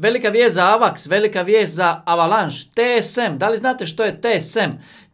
Velika vijest za AVAX, velika vijest za Avalanche, TSM. Da li znate što je TSM?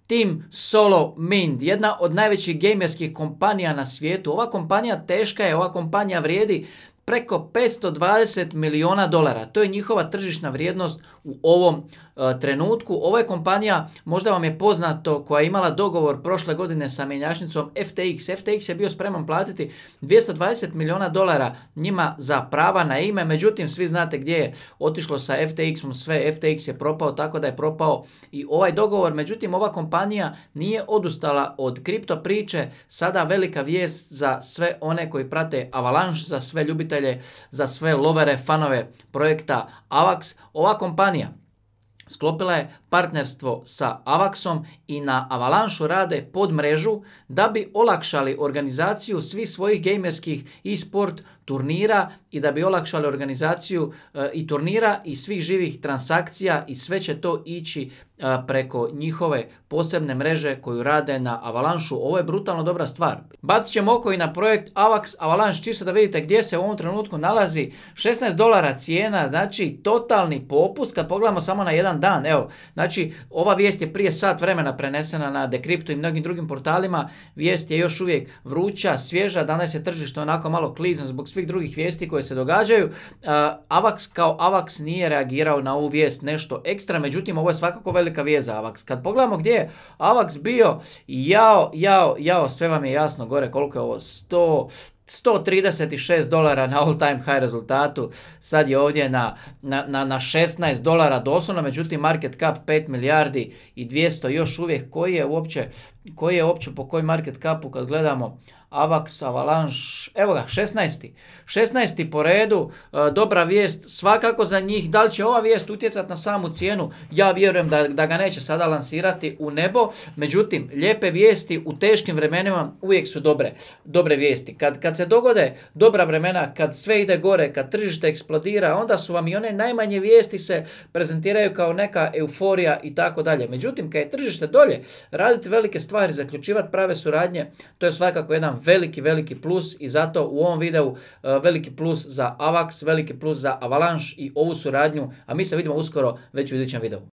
Team Solo Mind, jedna od najvećih gamerskih kompanija na svijetu. Ova kompanija teška je, ova kompanija vrijedi preko 520 miliona dolara. To je njihova tržišna vrijednost u ovom e, trenutku. ova je kompanija, možda vam je poznato, koja je imala dogovor prošle godine sa mjenjačnicom FTX. FTX je bio spreman platiti 220 miliona dolara njima za prava na ime, međutim svi znate gdje je otišlo sa FTX-om sve, FTX je propao tako da je propao i ovaj dogovor, međutim ova kompanija nije odustala od kripto priče, sada velika vijest za sve one koji prate Avalanche, za sve ljubitelje za sve lovere, fanove projekta AVAX. Ova kompanija Sklopila je partnerstvo sa Avaxom i na Avalanšu rade pod mrežu da bi olakšali organizaciju svih svojih gamerskih i sport turnira i da bi olakšali organizaciju e, i turnira i svih živih transakcija i sve će to ići preko njihove posebne mreže koju rade na Avalanšu. Ovo je brutalno dobra stvar. Bacit ćemo oko i na projekt Avax Avalanš, čisto da vidite gdje se u ovom trenutku nalazi. 16 dolara cijena, znači totalni popust kad pogledamo samo na jedan dan. Evo, znači ova vijest je prije sat vremena prenesena na Decrypto i mnogim drugim portalima. Vijest je još uvijek vruća, svježa. Danas je tržište onako malo klizno zbog svih drugih vijesti koje se događaju. Avax kao Avax nije reagirao na ovu vijest nešto ekstra, međutim ovo je svakako velika za AVAX. Kad pogledamo gdje je AVAX bio, jao, jao, jao, sve vam je jasno gore koliko je ovo, 136 dolara na all time high rezultatu, sad je ovdje na, na 16 dolara doslovno, međutim market cap 5 milijardi i 200 još uvijek, koji je uopće, koji je uopće po koji market capu kad gledamo Avax, Avalanche, evo ga, 16. 16. po redu, e, dobra vijest, svakako za njih, da li će ova vijest utjecati na samu cijenu, ja vjerujem da, ga neće sada lansirati u nebo, međutim, lijepe vijesti u teškim vremenima uvijek su dobre, dobre vijesti. Kad, kad se dogode dobra vremena, kad sve ide gore, kad tržište eksplodira, onda su vam i one najmanje vijesti se prezentiraju kao neka euforija i tako dalje. Međutim, kad je tržište dolje, raditi velike stvari, zaključivati prave suradnje, to je svakako jedan veliki, veliki plus i zato u ovom videu e, veliki plus za AVAX, veliki plus za Avalanche i ovu suradnju, a mi se vidimo uskoro već u idućem videu.